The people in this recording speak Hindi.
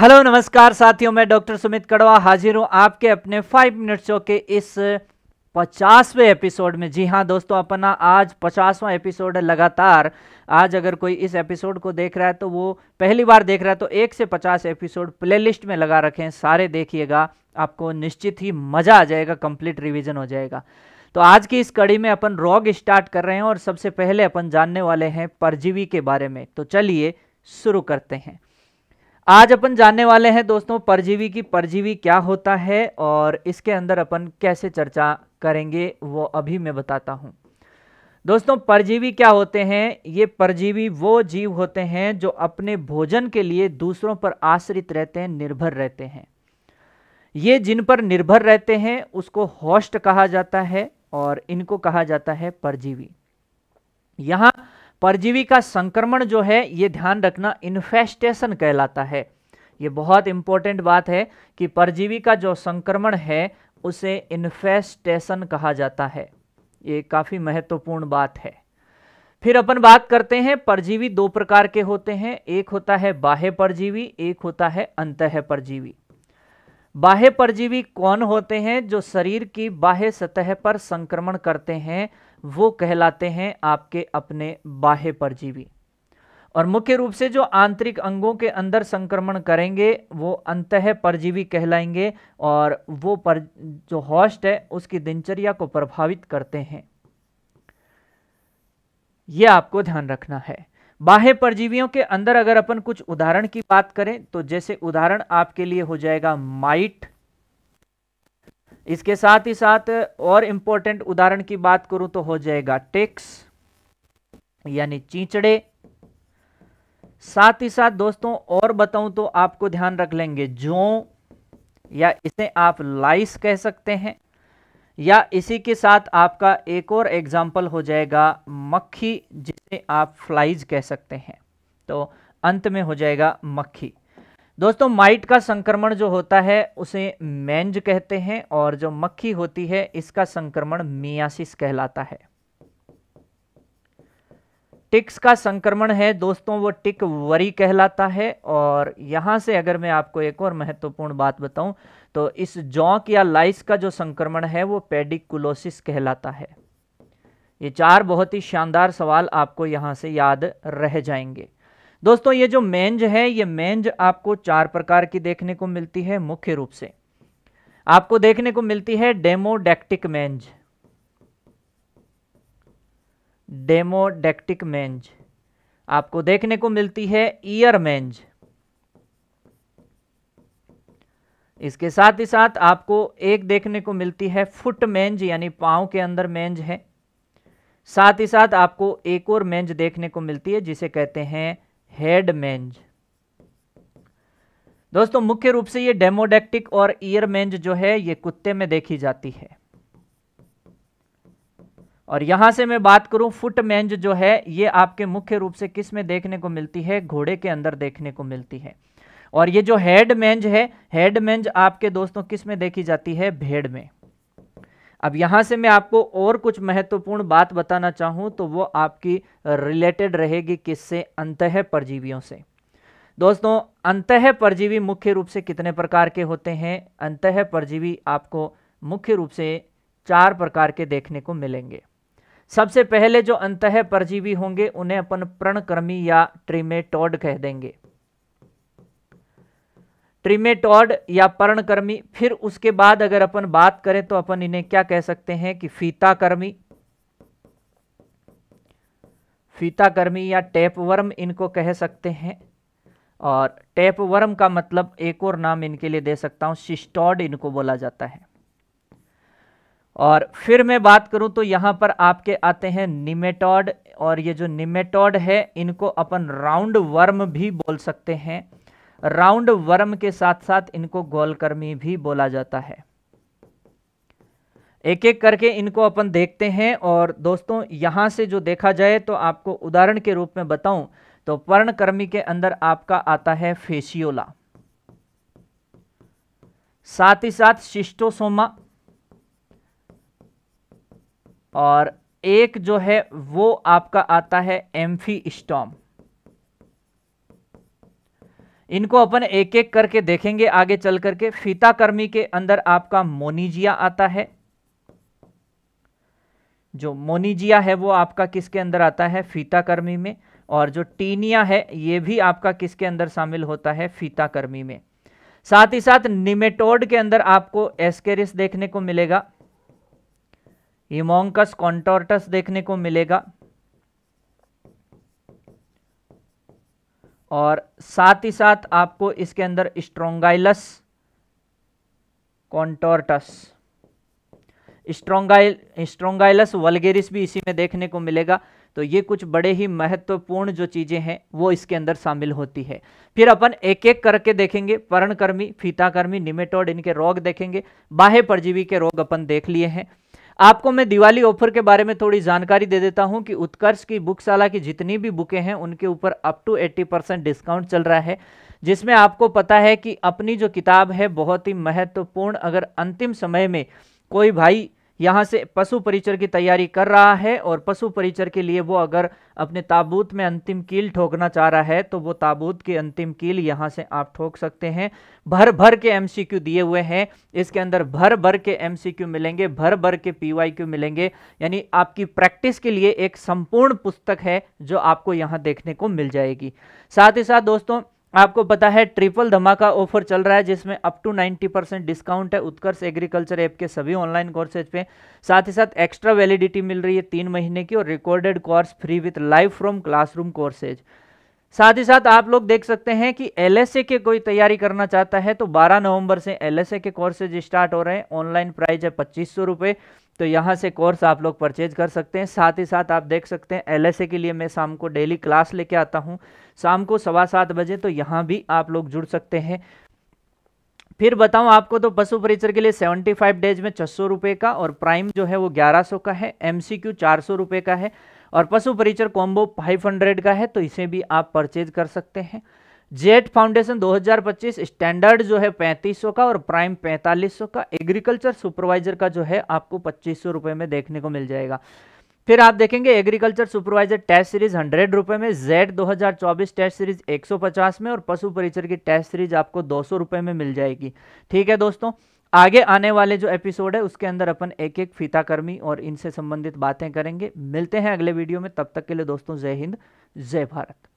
हेलो नमस्कार साथियों मैं डॉक्टर सुमित कड़वा हाजिर हूँ आपके अपने फाइव मिनट शो के इस पचासवें एपिसोड में जी हाँ दोस्तों अपना आज पचासवां एपिसोड है लगातार आज अगर कोई इस एपिसोड को देख रहा है तो वो पहली बार देख रहा है तो एक से पचास एपिसोड प्लेलिस्ट में लगा रखें सारे देखिएगा आपको निश्चित ही मज़ा आ जाएगा कंप्लीट रिविजन हो जाएगा तो आज की इस कड़ी में अपन रॉग स्टार्ट कर रहे हैं और सबसे पहले अपन जानने वाले हैं परजीवी के बारे में तो चलिए शुरू करते हैं आज अपन जानने वाले हैं दोस्तों परजीवी की परजीवी क्या होता है और इसके अंदर अपन कैसे चर्चा करेंगे वो अभी मैं बताता हूँ दोस्तों परजीवी क्या होते हैं ये परजीवी वो जीव होते हैं जो अपने भोजन के लिए दूसरों पर आश्रित रहते हैं निर्भर रहते हैं ये जिन पर निर्भर रहते हैं उसको होस्ट कहा जाता है और इनको कहा जाता है परजीवी यहाँ परजीवी का संक्रमण जो है ये ध्यान रखना इन्फेस्टेशन कहलाता है ये बहुत इंपॉर्टेंट बात है कि परजीवी का जो संक्रमण है उसे इन्फेस्टेशन कहा जाता है ये काफ़ी महत्वपूर्ण बात है फिर अपन बात करते हैं परजीवी दो प्रकार के होते हैं एक होता है बाह्य परजीवी एक होता है अंत परजीवी बाह्य परजीवी कौन होते हैं जो शरीर की बाह्य सतह पर संक्रमण करते हैं वो कहलाते हैं आपके अपने बाह्य परजीवी और मुख्य रूप से जो आंतरिक अंगों के अंदर संक्रमण करेंगे वो अंत परजीवी कहलाएंगे और वो पर जो हॉस्ट है उसकी दिनचर्या को प्रभावित करते हैं ये आपको ध्यान रखना है बाह्य परजीवियों के अंदर अगर अपन कुछ उदाहरण की बात करें तो जैसे उदाहरण आपके लिए हो जाएगा माइट इसके साथ ही साथ और इंपॉर्टेंट उदाहरण की बात करूं तो हो जाएगा टेक्स यानी चींचड़े साथ ही साथ दोस्तों और बताऊं तो आपको ध्यान रख लेंगे जो या इसे आप लाइस कह सकते हैं या इसी के साथ आपका एक और एग्जाम्पल हो जाएगा मक्खी जिसे आप फ्लाइज कह सकते हैं तो अंत में हो जाएगा मक्खी दोस्तों माइट का संक्रमण जो होता है उसे मैंज कहते हैं और जो मक्खी होती है इसका संक्रमण मियासिस कहलाता है टिक्स का संक्रमण है दोस्तों वो टिक वरी कहलाता है और यहां से अगर मैं आपको एक और महत्वपूर्ण बात बताऊं तो इस जौक या लाइस का जो संक्रमण है वो पेडिकुलोसिस कहलाता है ये चार बहुत ही शानदार सवाल आपको यहां से याद रह जाएंगे दोस्तों ये जो मेंज है ये मेंज आपको चार प्रकार की देखने को मिलती है मुख्य रूप से आपको देखने को मिलती है डेमोडेक्टिक मेंज डेमोडेक्टिक मेंज आपको देखने को मिलती है ईयर मेंज इसके साथ ही साथ आपको एक देखने को मिलती है फुट मेंज यानी पांव के अंदर मेंज है साथ ही साथ आपको एक और मेंज देखने को मिलती है जिसे कहते हैं हेडमेंज दोस्तों मुख्य रूप से ये डेमोडेक्टिक और ईयरमेंज जो है ये कुत्ते में देखी जाती है और यहां से मैं बात करूं फुटमेंज जो है ये आपके मुख्य रूप से किस में देखने को मिलती है घोड़े के अंदर देखने को मिलती है और ये जो हेडमेंज है हेडमेंज आपके दोस्तों किस में देखी जाती है भेड़ में अब यहाँ से मैं आपको और कुछ महत्वपूर्ण बात बताना चाहूँ तो वो आपकी रिलेटेड रहेगी किससे अंत परजीवियों से दोस्तों अंत परजीवी मुख्य रूप से कितने प्रकार के होते हैं अंत परजीवी आपको मुख्य रूप से चार प्रकार के देखने को मिलेंगे सबसे पहले जो अंत परजीवी होंगे उन्हें अपन प्रणक्रमी या ट्रिमेटोड कह देंगे ट्रिमेटॉड या पर्णकर्मी फिर उसके बाद अगर अपन बात करें तो अपन इन्हें क्या कह सकते हैं कि फीताकर्मी फीताकर्मी या टेपवर्म इनको कह सकते हैं और टेपवर्म का मतलब एक और नाम इनके लिए दे सकता हूं शिस्टॉड इनको बोला जाता है और फिर मैं बात करूं तो यहां पर आपके आते हैं निमेटॉड और ये जो निमेटॉड है इनको अपन राउंड वर्म भी बोल सकते हैं राउंड वर्म के साथ साथ इनको गोलकर्मी भी बोला जाता है एक एक करके इनको अपन देखते हैं और दोस्तों यहां से जो देखा जाए तो आपको उदाहरण के रूप में बताऊं तो पर्णकर्मी के अंदर आपका आता है फेशियोला साथ ही साथ शिष्टोसोमा और एक जो है वो आपका आता है एम्फी स्टॉम इनको अपन एक एक करके देखेंगे आगे चल करके फीताकर्मी के अंदर आपका मोनीजिया आता है जो मोनीजिया है वो आपका किसके अंदर आता है फीताकर्मी में और जो टीनिया है ये भी आपका किसके अंदर शामिल होता है फीताकर्मी में साथ ही साथ निमेटोड के अंदर आपको एस्केरिस देखने को मिलेगा इमोंकस कॉन्टोर्टस देखने को मिलेगा और साथ ही साथ आपको इसके अंदर स्ट्रोंगाइलस कॉन्टोर्टस स्ट्रोंगाइल स्ट्रोंगाइलस वलगेरिस भी इसी में देखने को मिलेगा तो ये कुछ बड़े ही महत्वपूर्ण जो चीज़ें हैं वो इसके अंदर शामिल होती है फिर अपन एक एक करके देखेंगे पर्णकर्मी फीताकर्मी निमेटोड इनके रोग देखेंगे बाह्य परजीवी के रोग अपन देख लिए हैं आपको मैं दिवाली ऑफर के बारे में थोड़ी जानकारी दे देता हूं कि उत्कर्ष की बुकशाला की जितनी भी बुकें हैं उनके ऊपर अप टू 80 परसेंट डिस्काउंट चल रहा है जिसमें आपको पता है कि अपनी जो किताब है बहुत ही महत्वपूर्ण अगर अंतिम समय में कोई भाई यहाँ से पशु परिचर की तैयारी कर रहा है और पशु परिचर के लिए वो अगर अपने ताबूत में अंतिम कील ठोकना चाह रहा है तो वो ताबूत के अंतिम कील यहाँ से आप ठोक सकते हैं भर भर के एमसीक्यू दिए हुए हैं इसके अंदर भर भर के एमसीक्यू मिलेंगे भर भर के पीवाईक्यू मिलेंगे यानी आपकी प्रैक्टिस के लिए एक संपूर्ण पुस्तक है जो आपको यहाँ देखने को मिल जाएगी साथ ही साथ दोस्तों आपको पता है ट्रिपल धमाका ऑफर चल रहा है जिसमें अप टू 90 परसेंट डिस्काउंट है उत्कर्ष एग्रीकल्चर ऐप के सभी ऑनलाइन कोर्सेज पे साथ ही साथ एक्स्ट्रा वैलिडिटी मिल रही है तीन महीने की और recorded course free with live from classroom courses साथ ही साथ आप लोग देख सकते हैं कि एल के कोई तैयारी करना चाहता है तो 12 नवंबर से एल के कोर्सेज स्टार्ट हो रहे हैं ऑनलाइन प्राइस है पच्चीस सौ तो यहाँ से कोर्स आप लोग परचेज कर सकते हैं साथ ही साथ आप देख सकते हैं एलएसए के लिए मैं शाम को डेली क्लास लेके आता हूँ शाम को सवा सात बजे तो यहाँ भी आप लोग जुड़ सकते हैं फिर बताऊँ आपको तो पशु परिचर के लिए 75 डेज में छः सौ रुपये का और प्राइम जो है वो 1100 का है चार सौ रुपये का है और पशु परिचर कॉम्बो हंड्रेड का है तो इसे भी आप परचेज कर सकते हैं जेट फाउंडेशन 2025 स्टैंडर्ड जो है पैंतीस का और प्राइम पैंतालीस का एग्रीकल्चर सुपरवाइजर का जो है आपको पच्चीस सौ में देखने को मिल जाएगा फिर आप देखेंगे agriculture supervisor test series hundred रुपए में जेड 2024 टेस्ट सीरीज 150 में और पशु परिचर की टेस्ट सीरीज आपको दो सौ में मिल जाएगी ठीक है दोस्तों आगे आने वाले जो एपिसोड है उसके अंदर अपन एक एक फीताकर्मी और इनसे संबंधित बातें करेंगे मिलते हैं अगले वीडियो में तब तक के लिए दोस्तों जय हिंद जय भारत